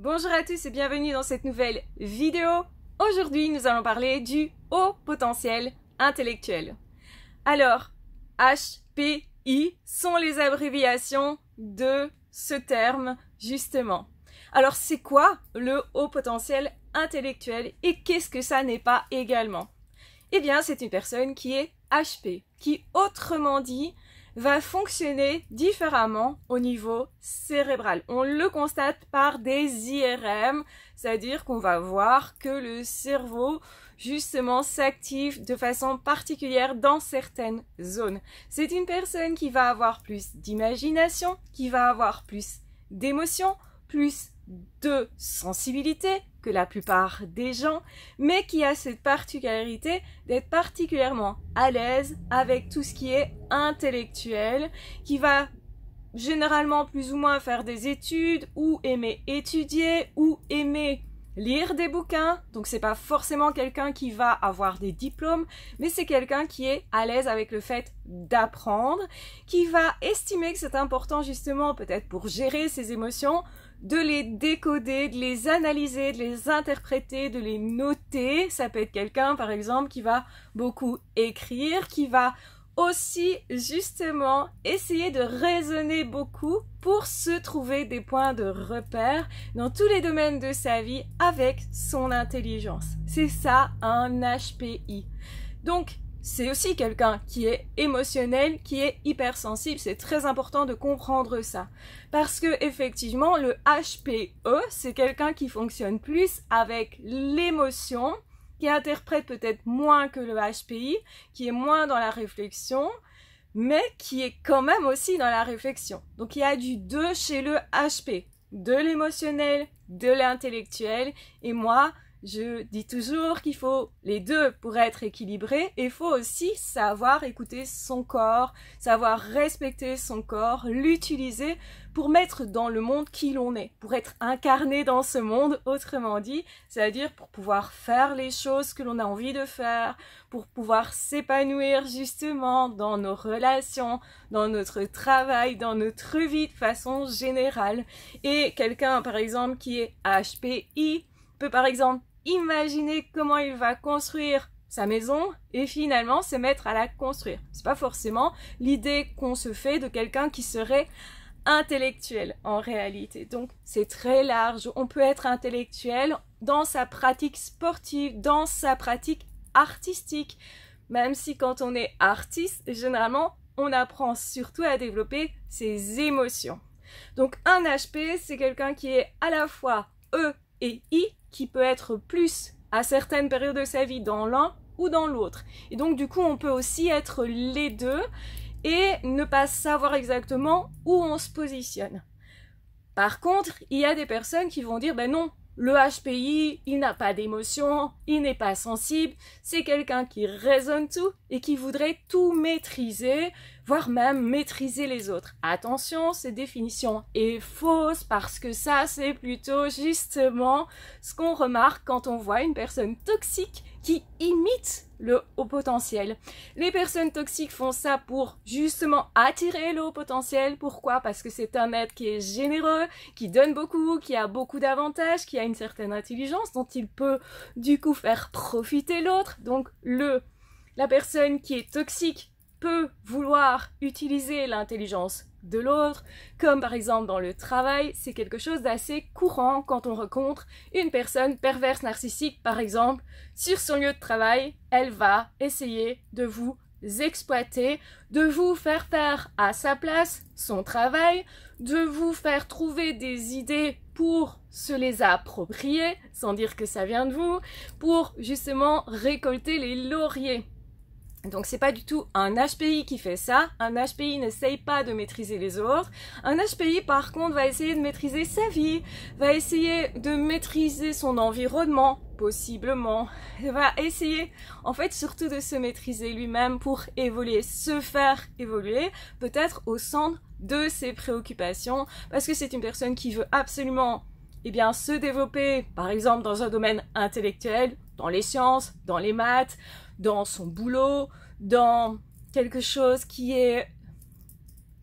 Bonjour à tous et bienvenue dans cette nouvelle vidéo. Aujourd'hui, nous allons parler du haut potentiel intellectuel. Alors, HPI sont les abréviations de ce terme, justement. Alors, c'est quoi le haut potentiel intellectuel et qu'est-ce que ça n'est pas également Eh bien, c'est une personne qui est HP, qui, autrement dit, va fonctionner différemment au niveau cérébral. On le constate par des IRM, c'est-à-dire qu'on va voir que le cerveau justement s'active de façon particulière dans certaines zones. C'est une personne qui va avoir plus d'imagination, qui va avoir plus d'émotion, plus de sensibilité, que la plupart des gens, mais qui a cette particularité d'être particulièrement à l'aise avec tout ce qui est intellectuel, qui va généralement plus ou moins faire des études ou aimer étudier ou aimer lire des bouquins. Donc c'est pas forcément quelqu'un qui va avoir des diplômes, mais c'est quelqu'un qui est à l'aise avec le fait d'apprendre, qui va estimer que c'est important justement peut-être pour gérer ses émotions, de les décoder, de les analyser, de les interpréter, de les noter. Ça peut être quelqu'un, par exemple, qui va beaucoup écrire, qui va aussi justement essayer de raisonner beaucoup pour se trouver des points de repère dans tous les domaines de sa vie avec son intelligence. C'est ça un HPI. Donc c'est aussi quelqu'un qui est émotionnel, qui est hypersensible. C'est très important de comprendre ça. Parce que effectivement, le HPE, c'est quelqu'un qui fonctionne plus avec l'émotion, qui interprète peut-être moins que le HPI, qui est moins dans la réflexion, mais qui est quand même aussi dans la réflexion. Donc il y a du 2 chez le HP, de l'émotionnel, de l'intellectuel, et moi, je dis toujours qu'il faut les deux pour être équilibré et il faut aussi savoir écouter son corps, savoir respecter son corps, l'utiliser pour mettre dans le monde qui l'on est, pour être incarné dans ce monde, autrement dit, c'est-à-dire pour pouvoir faire les choses que l'on a envie de faire, pour pouvoir s'épanouir justement dans nos relations, dans notre travail, dans notre vie de façon générale. Et quelqu'un, par exemple, qui est HPI, peut par exemple imaginer comment il va construire sa maison et finalement se mettre à la construire. C'est pas forcément l'idée qu'on se fait de quelqu'un qui serait intellectuel en réalité. Donc c'est très large. On peut être intellectuel dans sa pratique sportive, dans sa pratique artistique. Même si quand on est artiste, généralement, on apprend surtout à développer ses émotions. Donc un HP, c'est quelqu'un qui est à la fois E et i qui peut être plus à certaines périodes de sa vie dans l'un ou dans l'autre. Et donc du coup, on peut aussi être les deux et ne pas savoir exactement où on se positionne. Par contre, il y a des personnes qui vont dire, ben non, le HPI, il n'a pas d'émotion, il n'est pas sensible, c'est quelqu'un qui raisonne tout et qui voudrait tout maîtriser, voire même maîtriser les autres. Attention, cette définition est fausse parce que ça, c'est plutôt justement ce qu'on remarque quand on voit une personne toxique qui imite le haut potentiel. Les personnes toxiques font ça pour justement attirer le haut potentiel. Pourquoi Parce que c'est un être qui est généreux, qui donne beaucoup, qui a beaucoup d'avantages, qui a une certaine intelligence dont il peut du coup faire profiter l'autre. Donc le la personne qui est toxique peut vouloir utiliser l'intelligence de l'autre, comme par exemple dans le travail, c'est quelque chose d'assez courant quand on rencontre une personne perverse narcissique, par exemple, sur son lieu de travail, elle va essayer de vous exploiter, de vous faire faire à sa place son travail, de vous faire trouver des idées pour se les approprier, sans dire que ça vient de vous, pour justement récolter les lauriers donc c'est pas du tout un HPI qui fait ça. Un HPI n'essaye pas de maîtriser les autres. Un HPI par contre va essayer de maîtriser sa vie, va essayer de maîtriser son environnement, possiblement. va essayer, en fait, surtout de se maîtriser lui-même pour évoluer, se faire évoluer, peut-être au centre de ses préoccupations, parce que c'est une personne qui veut absolument, eh bien, se développer, par exemple, dans un domaine intellectuel, dans les sciences, dans les maths, dans son boulot, dans quelque chose qui est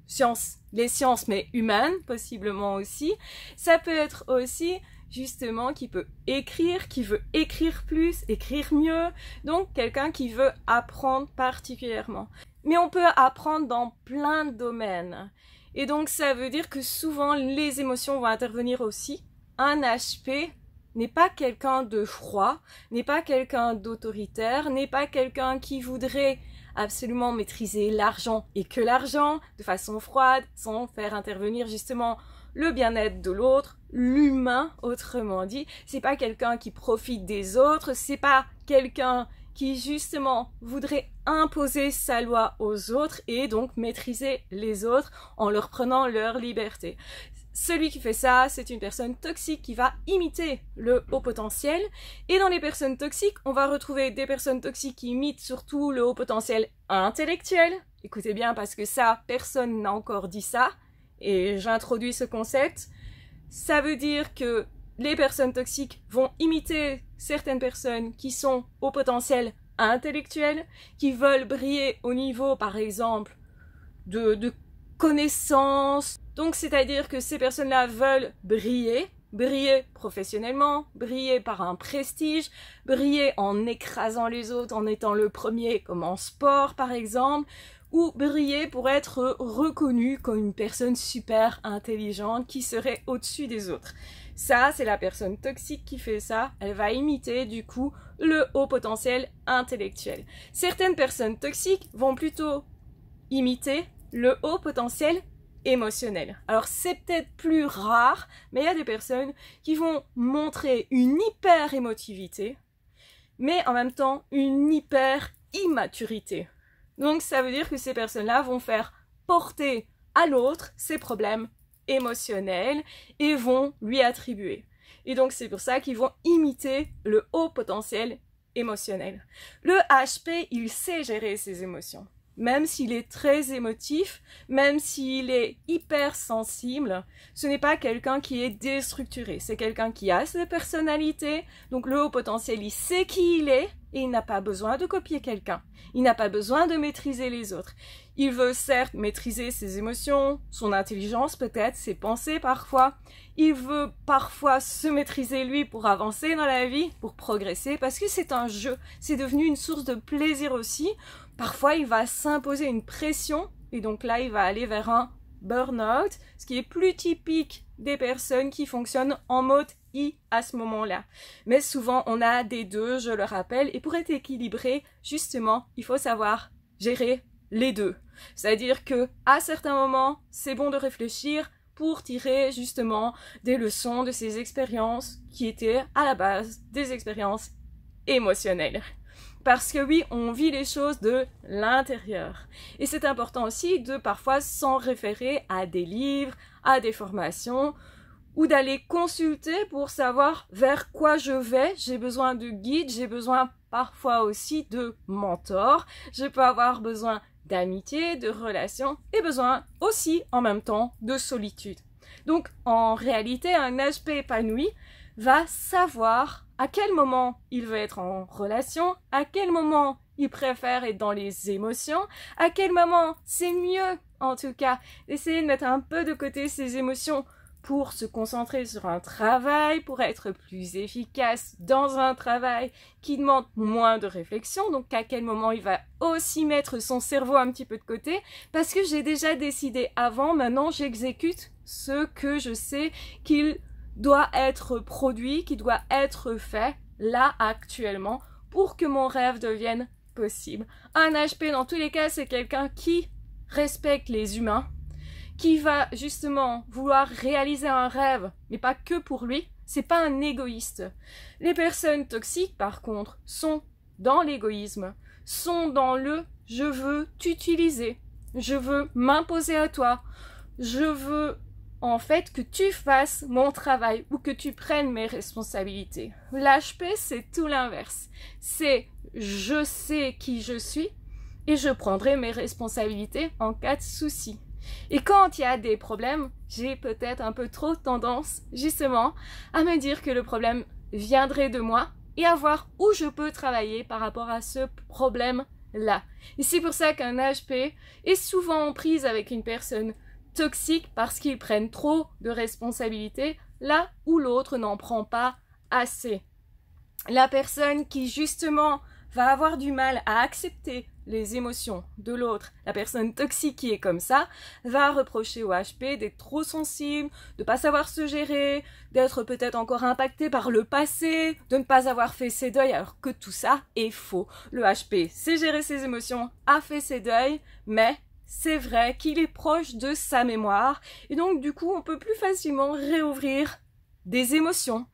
science, les sciences, mais humaines, possiblement aussi. Ça peut être aussi justement qui peut écrire, qui veut écrire plus, écrire mieux, donc quelqu'un qui veut apprendre particulièrement. Mais on peut apprendre dans plein de domaines. Et donc ça veut dire que souvent les émotions vont intervenir aussi. Un aspect n'est pas quelqu'un de froid, n'est pas quelqu'un d'autoritaire, n'est pas quelqu'un qui voudrait absolument maîtriser l'argent et que l'argent de façon froide, sans faire intervenir justement le bien-être de l'autre, l'humain autrement dit. C'est pas quelqu'un qui profite des autres, c'est pas quelqu'un qui justement voudrait imposer sa loi aux autres et donc maîtriser les autres en leur prenant leur liberté celui qui fait ça, c'est une personne toxique qui va imiter le haut potentiel. Et dans les personnes toxiques, on va retrouver des personnes toxiques qui imitent surtout le haut potentiel intellectuel. Écoutez bien parce que ça, personne n'a encore dit ça. Et j'introduis ce concept. Ça veut dire que les personnes toxiques vont imiter certaines personnes qui sont au potentiel intellectuel, qui veulent briller au niveau, par exemple, de, de connaissances, donc c'est-à-dire que ces personnes-là veulent briller, briller professionnellement, briller par un prestige, briller en écrasant les autres, en étant le premier, comme en sport par exemple, ou briller pour être reconnue comme une personne super intelligente qui serait au-dessus des autres. Ça, c'est la personne toxique qui fait ça. Elle va imiter du coup le haut potentiel intellectuel. Certaines personnes toxiques vont plutôt imiter le haut potentiel émotionnel. Alors c'est peut-être plus rare, mais il y a des personnes qui vont montrer une hyper émotivité, mais en même temps une hyper immaturité. Donc ça veut dire que ces personnes-là vont faire porter à l'autre ses problèmes émotionnels et vont lui attribuer. Et donc c'est pour ça qu'ils vont imiter le haut potentiel émotionnel. Le HP, il sait gérer ses émotions même s'il est très émotif, même s'il est hyper sensible, ce n'est pas quelqu'un qui est déstructuré, c'est quelqu'un qui a sa personnalité, donc le haut potentiel, il sait qui il est et il n'a pas besoin de copier quelqu'un, il n'a pas besoin de maîtriser les autres. Il veut certes maîtriser ses émotions, son intelligence peut-être, ses pensées parfois, il veut parfois se maîtriser lui pour avancer dans la vie, pour progresser, parce que c'est un jeu, c'est devenu une source de plaisir aussi Parfois, il va s'imposer une pression et donc là, il va aller vers un burn-out, ce qui est plus typique des personnes qui fonctionnent en mode I à ce moment-là. Mais souvent, on a des deux, je le rappelle, et pour être équilibré, justement, il faut savoir gérer les deux. C'est-à-dire que à certains moments, c'est bon de réfléchir pour tirer justement des leçons de ces expériences qui étaient à la base des expériences émotionnelles. Parce que oui, on vit les choses de l'intérieur. Et c'est important aussi de parfois s'en référer à des livres, à des formations, ou d'aller consulter pour savoir vers quoi je vais. J'ai besoin de guide, j'ai besoin parfois aussi de mentors. je peux avoir besoin d'amitié, de relations et besoin aussi en même temps de solitude. Donc en réalité, un HP épanoui va savoir à quel moment il veut être en relation, à quel moment il préfère être dans les émotions, à quel moment c'est mieux en tout cas d'essayer de mettre un peu de côté ses émotions pour se concentrer sur un travail, pour être plus efficace dans un travail qui demande moins de réflexion, donc à quel moment il va aussi mettre son cerveau un petit peu de côté, parce que j'ai déjà décidé avant, maintenant j'exécute ce que je sais qu'il doit être produit, qui doit être fait là actuellement pour que mon rêve devienne possible. Un HP, dans tous les cas, c'est quelqu'un qui respecte les humains, qui va justement vouloir réaliser un rêve, mais pas que pour lui. C'est pas un égoïste. Les personnes toxiques, par contre, sont dans l'égoïsme, sont dans le je veux t'utiliser, je veux m'imposer à toi, je veux en fait que tu fasses mon travail ou que tu prennes mes responsabilités. L'HP, c'est tout l'inverse. C'est je sais qui je suis et je prendrai mes responsabilités en cas de souci. Et quand il y a des problèmes, j'ai peut-être un peu trop tendance justement à me dire que le problème viendrait de moi et à voir où je peux travailler par rapport à ce problème-là. Et c'est pour ça qu'un HP est souvent en prise avec une personne toxiques parce qu'ils prennent trop de responsabilités là où l'autre n'en prend pas assez. La personne qui justement va avoir du mal à accepter les émotions de l'autre, la personne toxique qui est comme ça, va reprocher au HP d'être trop sensible, de ne pas savoir se gérer, d'être peut-être encore impacté par le passé, de ne pas avoir fait ses deuils, alors que tout ça est faux. Le HP sait gérer ses émotions, a fait ses deuils, mais c'est vrai qu'il est proche de sa mémoire, et donc du coup on peut plus facilement réouvrir des émotions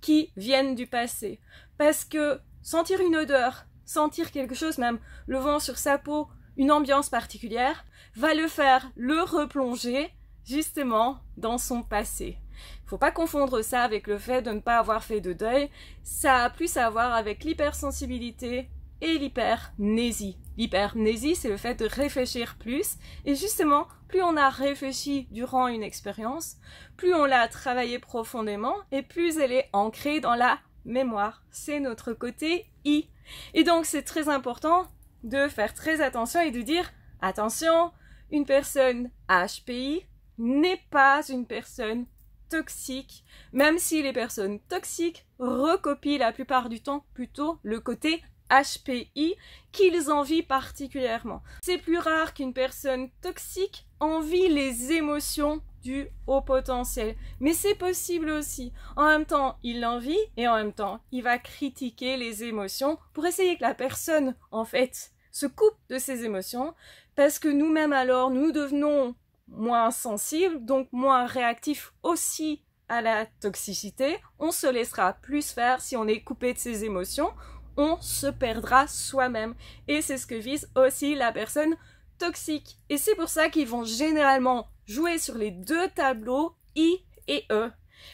qui viennent du passé. Parce que sentir une odeur, sentir quelque chose, même le vent sur sa peau, une ambiance particulière, va le faire le replonger justement dans son passé. Il Faut pas confondre ça avec le fait de ne pas avoir fait de deuil, ça a plus à voir avec l'hypersensibilité et l'hypernésie. L'hypernésie, c'est le fait de réfléchir plus. Et justement, plus on a réfléchi durant une expérience, plus on l'a travaillée profondément et plus elle est ancrée dans la mémoire. C'est notre côté I. Et donc, c'est très important de faire très attention et de dire attention, une personne HPI n'est pas une personne toxique, même si les personnes toxiques recopient la plupart du temps plutôt le côté HPI qu'ils envient particulièrement. C'est plus rare qu'une personne toxique envie les émotions du haut potentiel. Mais c'est possible aussi. En même temps, il l'envie et en même temps, il va critiquer les émotions pour essayer que la personne, en fait, se coupe de ses émotions parce que nous-mêmes alors, nous devenons moins sensibles, donc moins réactifs aussi à la toxicité. On se laissera plus faire si on est coupé de ses émotions on se perdra soi-même. Et c'est ce que vise aussi la personne toxique. Et c'est pour ça qu'ils vont généralement jouer sur les deux tableaux I et E.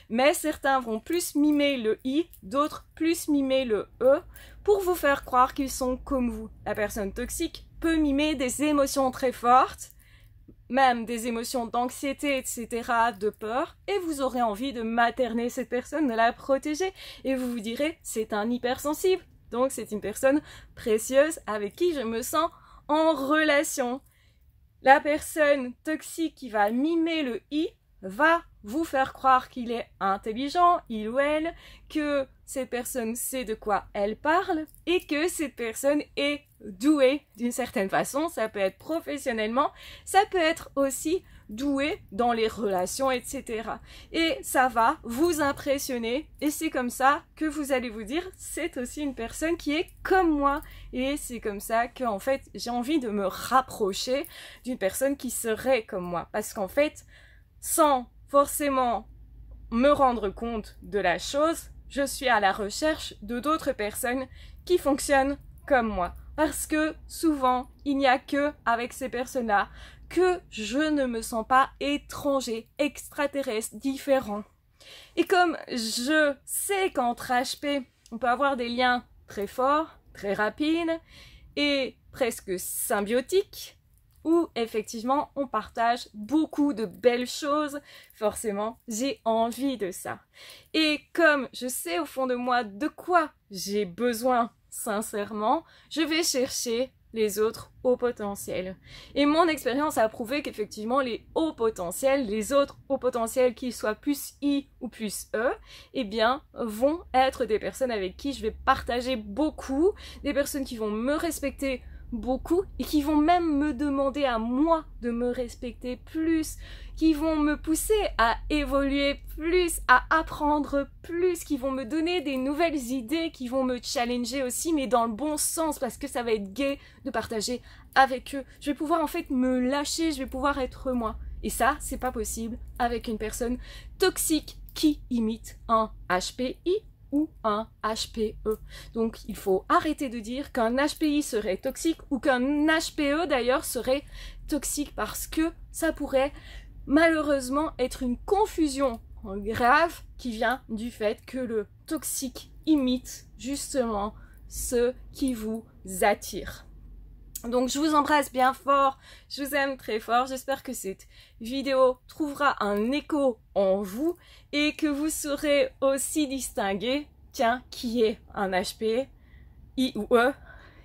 Mais certains vont plus mimer le I, d'autres plus mimer le E, pour vous faire croire qu'ils sont comme vous. La personne toxique peut mimer des émotions très fortes, même des émotions d'anxiété, etc., de peur, et vous aurez envie de materner cette personne, de la protéger, et vous vous direz, c'est un hypersensible, donc c'est une personne précieuse avec qui je me sens en relation. La personne toxique qui va mimer le i va vous faire croire qu'il est intelligent, il ou elle, que cette personne sait de quoi elle parle et que cette personne est douée d'une certaine façon. Ça peut être professionnellement, ça peut être aussi doué dans les relations, etc. Et ça va vous impressionner et c'est comme ça que vous allez vous dire c'est aussi une personne qui est comme moi et c'est comme ça que en fait j'ai envie de me rapprocher d'une personne qui serait comme moi parce qu'en fait sans forcément me rendre compte de la chose, je suis à la recherche de d'autres personnes qui fonctionnent comme moi. Parce que souvent, il n'y a que avec ces personnes-là que je ne me sens pas étranger, extraterrestre, différent. Et comme je sais qu'entre HP, on peut avoir des liens très forts, très rapides et presque symbiotiques, où effectivement on partage beaucoup de belles choses, forcément j'ai envie de ça. Et comme je sais au fond de moi de quoi j'ai besoin sincèrement, je vais chercher les autres hauts potentiels. Et mon expérience a prouvé qu'effectivement, les hauts potentiels, les autres hauts potentiels, qu'ils soient plus I ou plus E, eh bien, vont être des personnes avec qui je vais partager beaucoup, des personnes qui vont me respecter beaucoup et qui vont même me demander à moi de me respecter plus, qui vont me pousser à évoluer plus, à apprendre plus, qui vont me donner des nouvelles idées, qui vont me challenger aussi, mais dans le bon sens, parce que ça va être gai de partager avec eux. Je vais pouvoir en fait me lâcher, je vais pouvoir être moi. Et ça, c'est pas possible avec une personne toxique qui imite un HPI un HPE. Donc il faut arrêter de dire qu'un HPI serait toxique ou qu'un HPE d'ailleurs serait toxique parce que ça pourrait malheureusement être une confusion grave qui vient du fait que le toxique imite justement ce qui vous attire. Donc je vous embrasse bien fort, je vous aime très fort, j'espère que cette vidéo trouvera un écho en vous et que vous saurez aussi distinguer, tiens, qui est un HP, I ou E,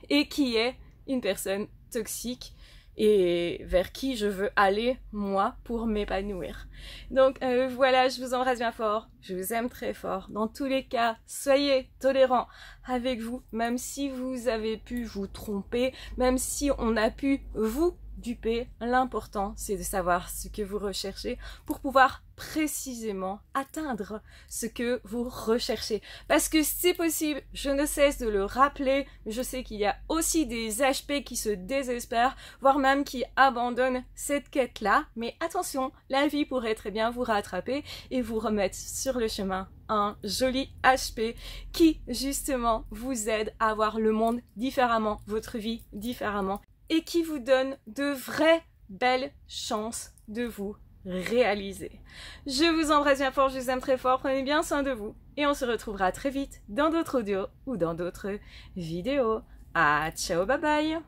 et qui est une personne toxique et vers qui je veux aller, moi, pour m'épanouir. Donc euh, voilà, je vous embrasse bien fort, je vous aime très fort. Dans tous les cas, soyez tolérants avec vous, même si vous avez pu vous tromper, même si on a pu vous duper. L'important, c'est de savoir ce que vous recherchez pour pouvoir précisément atteindre ce que vous recherchez. Parce que c'est possible, je ne cesse de le rappeler, je sais qu'il y a aussi des HP qui se désespèrent, voire même qui abandonnent cette quête-là. Mais attention, la vie pourrait très bien vous rattraper et vous remettre sur le chemin un joli HP qui justement vous aide à voir le monde différemment, votre vie différemment et qui vous donne de vraies belles chances de vous réaliser. Je vous embrasse bien fort, je vous aime très fort, prenez bien soin de vous et on se retrouvera très vite dans d'autres audios ou dans d'autres vidéos. À ah, ciao, bye bye